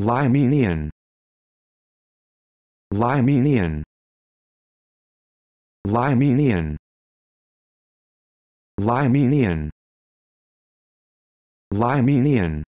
Limenian Limenian Limenian Limenian Limenian